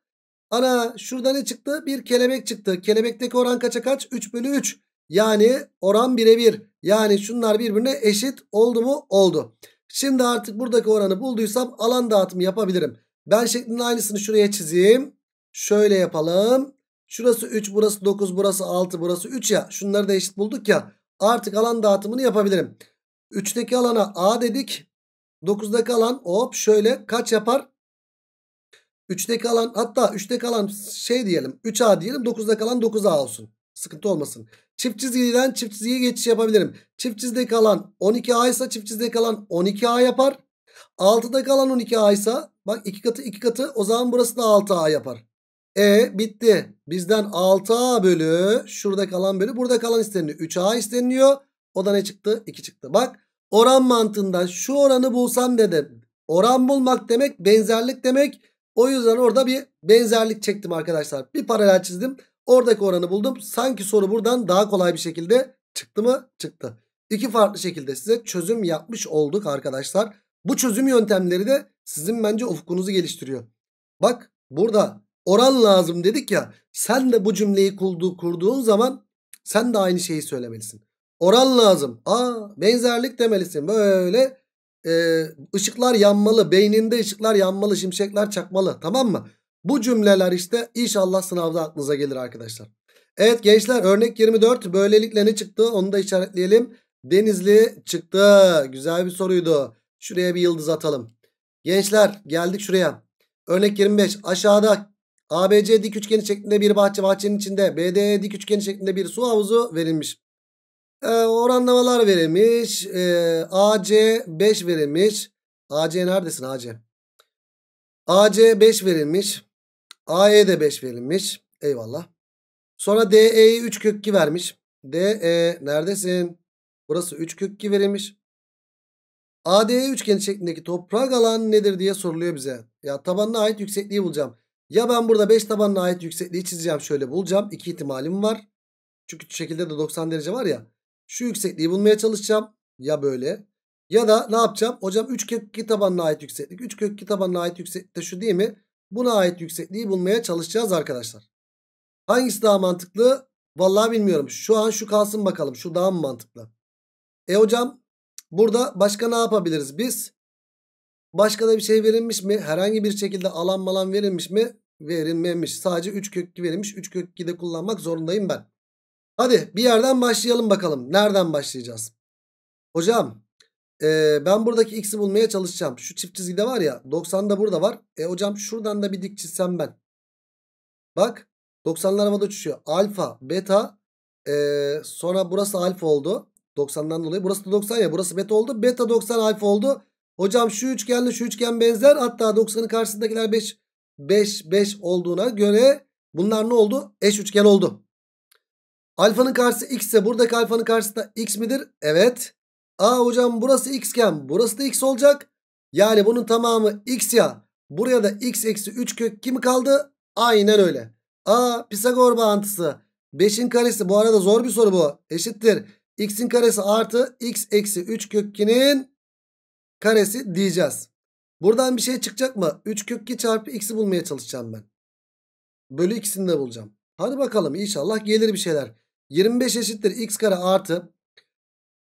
Ana şurada ne çıktı? Bir kelebek çıktı. Kelebekteki oran kaça kaç? 3 bölü 3. Yani oran birebir. Yani şunlar birbirine eşit oldu mu? Oldu. Şimdi artık buradaki oranı bulduysam alan dağıtımı yapabilirim. Ben şeklinin aynısını şuraya çizeyim. Şöyle yapalım. Şurası 3 burası 9 burası 6 burası 3 ya. Şunları da eşit bulduk ya. Artık alan dağıtımını yapabilirim. 3'teki alana A dedik. 9'daki alan hop şöyle kaç yapar? 3'teki alan hatta 3'teki alan şey diyelim 3A diyelim 9'daki kalan 9A olsun. Sıkıntı olmasın. Çift çizgiden çift çizgiye geçiş yapabilirim. Çift çizgide kalan 12A ise çift çizgide kalan 12A yapar. 6'da kalan 12A ise bak 2 katı 2 katı o zaman burası da 6A yapar. E bitti. Bizden 6A bölü şurada kalan bölü burada kalan isteniliyor. 3A isteniliyor. O da ne çıktı? 2 çıktı. Bak oran mantığında şu oranı bulsam dedim. Oran bulmak demek benzerlik demek. O yüzden orada bir benzerlik çektim arkadaşlar. Bir paralel çizdim. Oradaki oranı buldum. Sanki soru buradan daha kolay bir şekilde çıktı mı? Çıktı. İki farklı şekilde size çözüm yapmış olduk arkadaşlar. Bu çözüm yöntemleri de sizin bence ufkunuzu geliştiriyor. Bak burada oran lazım dedik ya. Sen de bu cümleyi kurduğun zaman sen de aynı şeyi söylemelisin. Oran lazım. Aa benzerlik demelisin. Böyle e, ışıklar yanmalı. Beyninde ışıklar yanmalı. Şimşekler çakmalı. Tamam mı? Bu cümleler işte inşallah sınavda aklınıza gelir arkadaşlar. Evet gençler örnek 24 böylelikle ne çıktı onu da işaretleyelim. Denizli çıktı. Güzel bir soruydu. Şuraya bir yıldız atalım. Gençler geldik şuraya. Örnek 25 aşağıda ABC dik üçgeni şeklinde bir bahçe bahçenin içinde BD dik üçgeni şeklinde bir su havuzu verilmiş. Ee, oranlamalar verilmiş. Ee, AC 5 verilmiş. AC neredesin AC? AC 5 verilmiş. AE de 5 verilmiş. Eyvallah. Sonra DE'yi 3 kök 2 vermiş. DE neredesin? Burası 3 kök 2 verilmiş. ADE üçgeni şeklindeki toprak alan nedir diye soruluyor bize. Ya tabanına ait yüksekliği bulacağım. Ya ben burada 5 tabanına ait yüksekliği çizeceğim şöyle bulacağım. İki ihtimalim var. Çünkü şekilde de 90 derece var ya. Şu yüksekliği bulmaya çalışacağım. Ya böyle. Ya da ne yapacağım? Hocam 3 kök 2 tabanına ait yükseklik. 3 kök 2 tabanına ait yükseklik de şu değil mi? Buna ait yüksekliği bulmaya çalışacağız arkadaşlar. Hangisi daha mantıklı? Vallahi bilmiyorum. Şu an şu kalsın bakalım. Şu daha mı mantıklı? E hocam burada başka ne yapabiliriz biz? Başka da bir şey verilmiş mi? Herhangi bir şekilde alan malan verilmiş mi? verilmemiş. Sadece 3 köklü verilmiş. 3 köklü de kullanmak zorundayım ben. Hadi bir yerden başlayalım bakalım. Nereden başlayacağız? Hocam e, ben buradaki x'i bulmaya çalışacağım. Şu çift çizgide var ya 90 da burada var. E hocam şuradan da bir dik çizsem ben. Bak 90'lar havada uçuşuyor. Alfa, beta e, sonra burası alfa oldu. 90'dan dolayı. Burası da 90 ya burası beta oldu. Beta 90 alfa oldu. Hocam şu üçgenle şu üçgen benzer. Hatta 90'ın karşısındakiler 5 5, 5 olduğuna göre bunlar ne oldu? Eş üçgen oldu. Alfanın karşısı x ise buradaki alfanın karşısı da x midir? Evet. Aa hocam burası x iken burası da x olacak. Yani bunun tamamı x ya. Buraya da x eksi 3 kök kimi kaldı? Aynen öyle. Aa Pisagor bağıntısı. 5'in karesi bu arada zor bir soru bu. Eşittir. x'in karesi artı x eksi 3 kökünün karesi diyeceğiz. Buradan bir şey çıkacak mı? 3 kök 2 çarpı x'i bulmaya çalışacağım ben. Bölü ikisini de bulacağım. Hadi bakalım inşallah gelir bir şeyler. 25 eşittir x kare artı.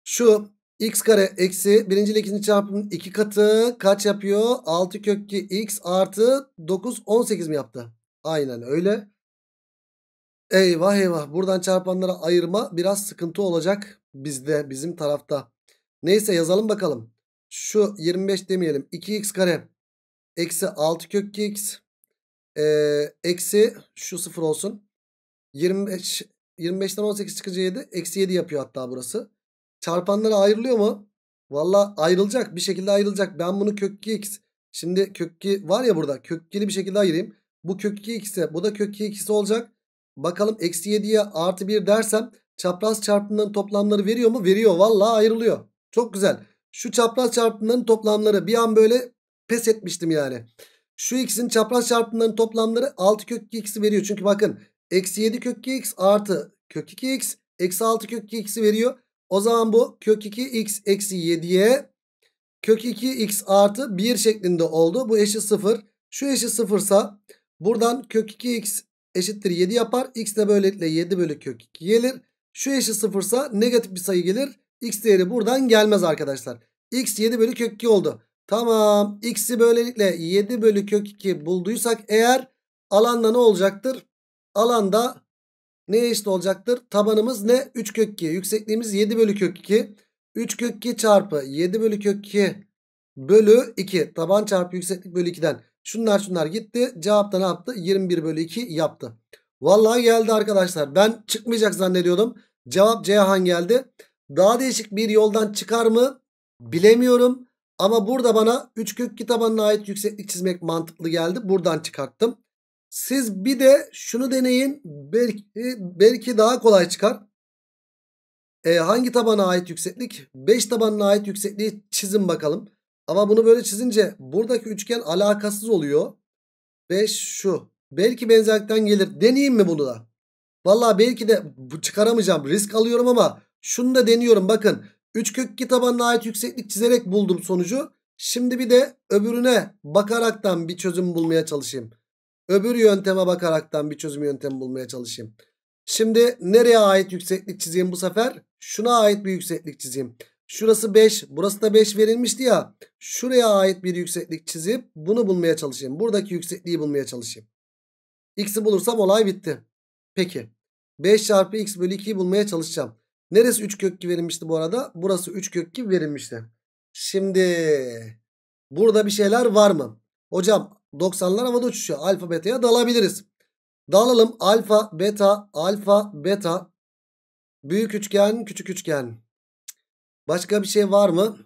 Şu x kare eksi birinci ile ikinci çarpımın iki katı kaç yapıyor? 6 kök 2 x artı 9 18 mi yaptı? Aynen öyle. Eyvah eyvah buradan çarpanlara ayırma biraz sıkıntı olacak bizde bizim tarafta. Neyse yazalım bakalım. Şu 25 demeyelim. 2x kare eksi 6 kök 2x e, eksi şu 0 olsun. 25 25'ten 18 çıkınca 7 eksi 7 yapıyor hatta burası. Çarpanlara ayrılıyor mu? Valla ayrılacak bir şekilde ayrılacak. Ben bunu kök 2x şimdi kök 2 var ya burada kök 2'li bir şekilde ayırayım. Bu kök 2x'e bu da kök 2x olacak. Bakalım eksi 7'ye artı 1 dersem çapraz çarpımların toplamları veriyor mu? Veriyor. Valla ayrılıyor. Çok güzel. Şu çapraz çarpımların toplamları bir an böyle pes etmiştim yani. Şu x'in çapraz çarpımların toplamları 6 kök 2x'i veriyor. Çünkü bakın eksi 7 kök 2x artı kök 2x eksi 6 kök 2x'i veriyor. O zaman bu kök 2x eksi 7'ye kök 2x artı 1 şeklinde oldu. Bu eşit 0. Şu eşit 0 sa buradan kök 2x eşittir 7 yapar. x de böylelikle 7 bölü kök 2 gelir. Şu eşit 0 sa negatif bir sayı gelir. X değeri buradan gelmez arkadaşlar. X 7 bölü kök 2 oldu. Tamam. X'i böylelikle 7 bölü kök 2 bulduysak eğer alanda ne olacaktır? Alanda ne eşit olacaktır? Tabanımız ne? 3 kök 2. Yüksekliğimiz 7 bölü kök 2. 3 kök 2 çarpı 7 bölü kök 2 bölü 2. Taban çarpı yükseklik bölü 2'den. Şunlar şunlar gitti. Cevap da ne yaptı? 21 bölü 2 yaptı. Vallahi geldi arkadaşlar. Ben çıkmayacak zannediyordum. Cevap Ceyhan geldi daha değişik bir yoldan çıkar mı bilemiyorum. Ama burada bana 3 kök 2 tabanına ait yükseklik çizmek mantıklı geldi. Buradan çıkarttım. Siz bir de şunu deneyin. Belki, belki daha kolay çıkar. E, hangi tabana ait yükseklik? 5 tabanına ait yüksekliği çizin bakalım. Ama bunu böyle çizince buradaki üçgen alakasız oluyor. 5 şu. Belki benzerlikten gelir. Deneyeyim mi bunu da? Valla belki de çıkaramayacağım. Risk alıyorum ama şunu da deniyorum bakın. 3 kök 2 ait yükseklik çizerek buldum sonucu. Şimdi bir de öbürüne bakaraktan bir çözüm bulmaya çalışayım. Öbür yönteme bakaraktan bir çözüm yöntemi bulmaya çalışayım. Şimdi nereye ait yükseklik çizeyim bu sefer? Şuna ait bir yükseklik çizeyim. Şurası 5 burası da 5 verilmişti ya. Şuraya ait bir yükseklik çizip bunu bulmaya çalışayım. Buradaki yüksekliği bulmaya çalışayım. X'i bulursam olay bitti. Peki 5 çarpı x bölü 2'yi bulmaya çalışacağım. Neresi 3 kök 2 verilmişti bu arada? Burası 3 kök 2 verilmişti. Şimdi burada bir şeyler var mı? Hocam 90'lar havada uçuşuyor. Alfa beta'ya dalabiliriz. Dalalım alfa beta alfa beta büyük üçgen küçük üçgen. Başka bir şey var mı?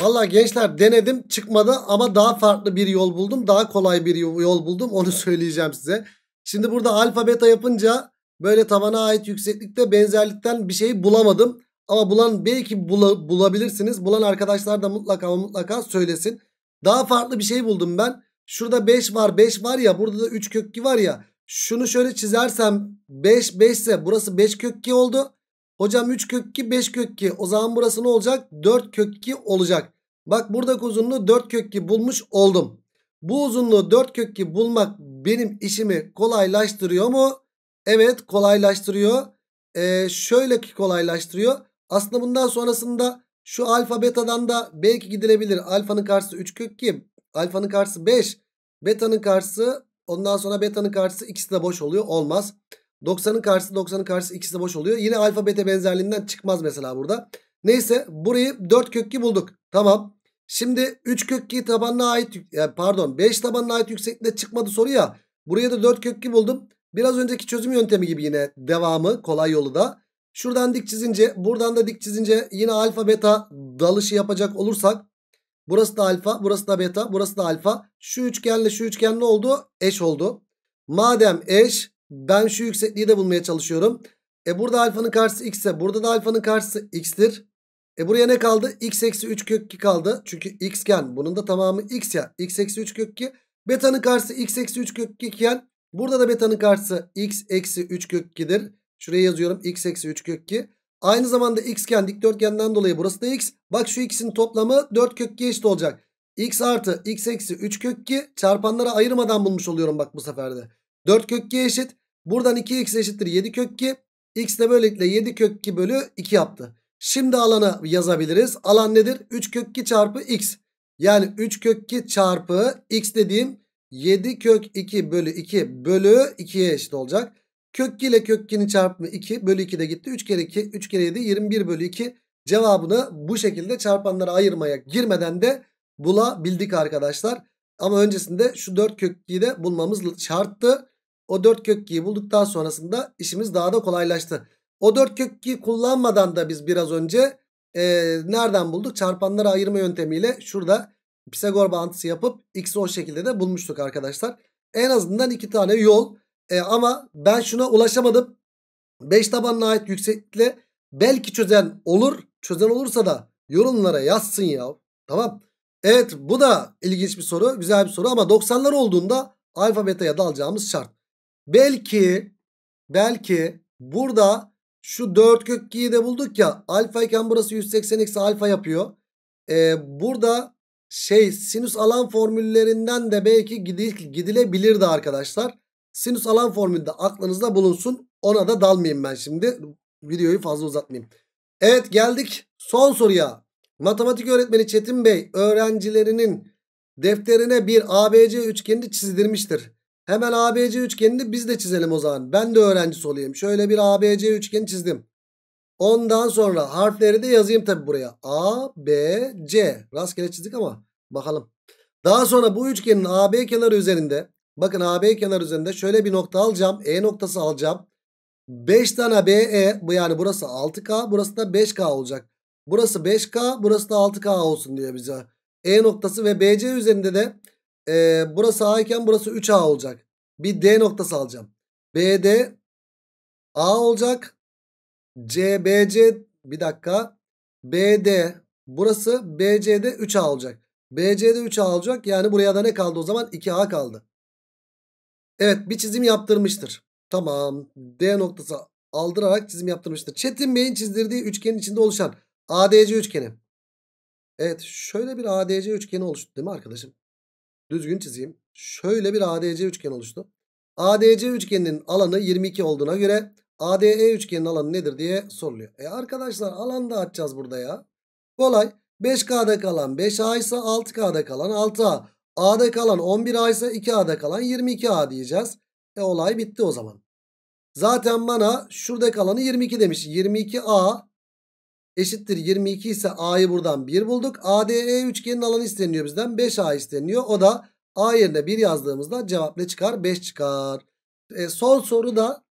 Valla gençler denedim çıkmadı ama daha farklı bir yol buldum. Daha kolay bir yol buldum onu söyleyeceğim size. Şimdi burada alfa beta yapınca Böyle tavana ait yükseklikte benzerlikten bir şey bulamadım. Ama bulan belki bula, bulabilirsiniz. Bulan arkadaşlar da mutlaka mutlaka söylesin. Daha farklı bir şey buldum ben. Şurada 5 var 5 var ya burada da 3 kökki var ya. Şunu şöyle çizersem 5 5 ise burası 5 kökki oldu. Hocam 3 kökki 5 kökki o zaman burası ne olacak? 4 kökki olacak. Bak buradaki uzunluğu 4 kökki bulmuş oldum. Bu uzunluğu 4 kökki bulmak benim işimi kolaylaştırıyor mu? Evet kolaylaştırıyor. Ee, şöyle ki kolaylaştırıyor. Aslında bundan sonrasında şu alfa betadan da belki gidilebilir. Alfanın karşısı 3 kök kim? Alfanın karşısı 5. Betanın karşısı ondan sonra betanın karşısı ikisi de boş oluyor. Olmaz. 90'ın karşısı 90'ın karşısı ikisi de boş oluyor. Yine alfa beta benzerliğinden çıkmaz mesela burada. Neyse burayı 4 kök 2 bulduk. Tamam. Şimdi 3 kök 2 tabanına ait pardon 5 tabanına ait yüksekliğinde çıkmadı soru ya. Buraya da 4 kök 2 buldum. Biraz önceki çözüm yöntemi gibi yine devamı kolay yolu da. Şuradan dik çizince buradan da dik çizince yine alfa beta dalışı yapacak olursak. Burası da alfa burası da beta burası da alfa. Şu üçgenle şu üçgen ne oldu? Eş oldu. Madem eş ben şu yüksekliği de bulmaya çalışıyorum. E burada alfanın karşısı x ise burada da alfanın karşısı x'tir. E buraya ne kaldı? x eksi 3 kök 2 kaldı. Çünkü x iken bunun da tamamı x ya. x eksi 3 kök 2. Beta'nın karşısı x eksi 3 kök 2 iken Burada da beta'nın karşısı x eksi 3 kök 2'dir. Şuraya yazıyorum x eksi 3 kök 2. Aynı zamanda xken dikdörtgenden dolayı burası da x. Bak şu x'in toplamı 4 kök 2 eşit olacak. x artı x eksi 3 kök 2 çarpanlara ayırmadan bulmuş oluyorum bak bu seferde. 4 kök 2 eşit. Buradan 2x eşittir 7 kök 2. x de böylelikle 7 kök 2 bölü 2 yaptı. Şimdi alanı yazabiliriz. Alan nedir? 3 kök 2 çarpı x. Yani 3 kök 2 çarpı x dediğim 7 kök 2 bölü 2 bölü 2'ye eşit olacak. Kök 2 ile kök 2'nin çarpımı 2 bölü 2 de gitti. 3 kere 2 3 kere 7 21 bölü 2 cevabını bu şekilde çarpanlara ayırmaya girmeden de bulabildik arkadaşlar. Ama öncesinde şu 4 kök 2'yi de bulmamız şarttı. O 4 kök 2'yi bulduktan sonrasında işimiz daha da kolaylaştı. O 4 kök 2'yi kullanmadan da biz biraz önce e, nereden bulduk? Çarpanlara ayırma yöntemiyle şurada Pisagor bağıntısı yapıp x'i o şekilde de bulmuştuk arkadaşlar. En azından iki tane yol. E, ama ben şuna ulaşamadım. 5 tabanına ait yükseklikle belki çözen olur. Çözen olursa da yorumlara yazsın ya. Tamam. Evet bu da ilginç bir soru. Güzel bir soru ama 90'lar olduğunda alfa beta'ya dalacağımız şart. Belki belki burada şu 4 kök 2'yi de bulduk ya. Alfa iken burası 180 x alfa yapıyor. Ee, burada şey sinüs alan formüllerinden de belki gidilebilirdi arkadaşlar. Sinüs alan formülü de aklınızda bulunsun. Ona da dalmayayım ben şimdi. Videoyu fazla uzatmayayım. Evet geldik son soruya. Matematik öğretmeni Çetin Bey öğrencilerinin defterine bir ABC üçgeni çizdirmiştir. Hemen ABC üçgenini biz de çizelim o zaman. Ben de öğrenci olayım. Şöyle bir ABC üçgeni çizdim. Ondan sonra harfleri de yazayım tabi buraya. A, B, C. Rastgele çizdik ama bakalım. Daha sonra bu üçgenin AB kenarı üzerinde bakın AB kenarı üzerinde şöyle bir nokta alacağım. E noktası alacağım. 5 tane BE bu yani burası 6K burası da 5K olacak. Burası 5K burası da 6K olsun diyor bize. E noktası ve BC üzerinde de e, burası A iken burası 3A olacak. Bir D noktası alacağım. BD A olacak. CBC bir dakika. BD burası BC'de 3 alacak olacak. BC'de 3A olacak. Yani buraya da ne kaldı o zaman? 2A kaldı. Evet bir çizim yaptırmıştır. Tamam. D noktası aldırarak çizim yaptırmıştır. Çetin Bey'in çizdirdiği üçgenin içinde oluşan ADC üçgeni. Evet şöyle bir ADC üçgeni oluştu değil mi arkadaşım? Düzgün çizeyim. Şöyle bir ADC üçgeni oluştu. ADC üçgeninin alanı 22 olduğuna göre ADE üçgenin alanı nedir diye soruluyor. E arkadaşlar alan da açacağız burada ya. Kolay. 5K'da kalan 5A ise 6K'da kalan 6A. A'da kalan 11A ise 2A'da kalan 22A diyeceğiz. E olay bitti o zaman. Zaten bana şurada kalanı 22 demiş. 22A eşittir 22 ise A'yı buradan 1 bulduk. ADE üçgenin alanı isteniyor bizden. 5A isteniyor. O da A yerine 1 yazdığımızda cevap ne çıkar? 5 çıkar. E, son soru da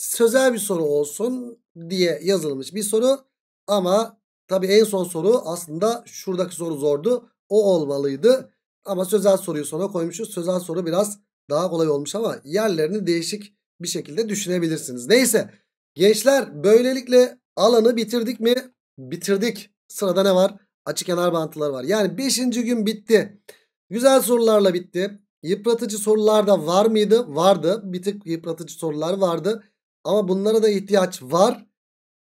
sözel bir soru olsun diye yazılmış bir soru. Ama tabi en son soru aslında şuradaki soru zordu. O olmalıydı. Ama sözel soruyu sona koymuşuz. Sözel soru biraz daha kolay olmuş ama yerlerini değişik bir şekilde düşünebilirsiniz. Neyse gençler böylelikle alanı bitirdik mi? Bitirdik. Sırada ne var? Açık kenar bantları var. Yani 5. gün bitti. Güzel sorularla bitti. Yıpratıcı sorular da var mıydı? Vardı. Bir tık yıpratıcı sorular vardı. Ama bunlara da ihtiyaç var.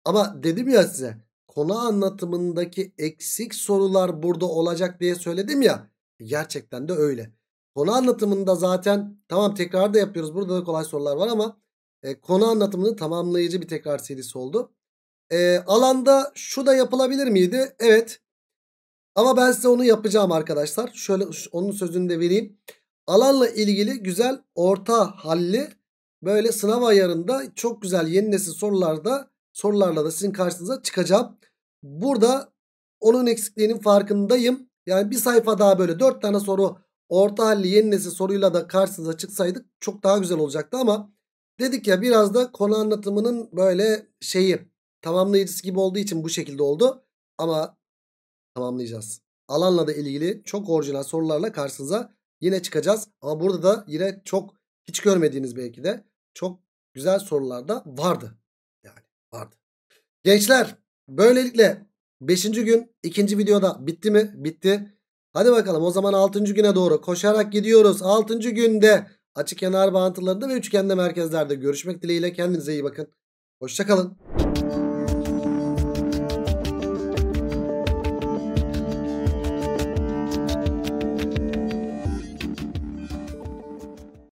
Ama dedim ya size konu anlatımındaki eksik sorular burada olacak diye söyledim ya. Gerçekten de öyle. Konu anlatımında zaten tamam tekrar da yapıyoruz. Burada da kolay sorular var ama e, konu anlatımını tamamlayıcı bir tekrar serisi oldu. E, alanda şu da yapılabilir miydi? Evet. Ama ben size onu yapacağım arkadaşlar. Şöyle onun sözünü de vereyim. Alanla ilgili güzel orta halli böyle sınav ayarında çok güzel yeni nesil sorularda sorularla da sizin karşınıza çıkacağım. Burada onun eksikliğinin farkındayım. Yani bir sayfa daha böyle 4 tane soru orta halli yeni nesil soruyla da karşınıza çıksaydık çok daha güzel olacaktı ama dedik ya biraz da konu anlatımının böyle şeyi tamamlayıcısı gibi olduğu için bu şekilde oldu. Ama tamamlayacağız. Alanla da ilgili çok orijinal sorularla karşınıza yine çıkacağız. Ama burada da yine çok hiç görmediğiniz belki de çok güzel sorularda vardı. Yani vardı. Gençler böylelikle 5. gün 2. videoda bitti mi? Bitti. Hadi bakalım o zaman 6. güne doğru koşarak gidiyoruz. 6. günde açık kenar bağıntılarında ve üçgende merkezlerde görüşmek dileğiyle kendinize iyi bakın. Hoşçakalın.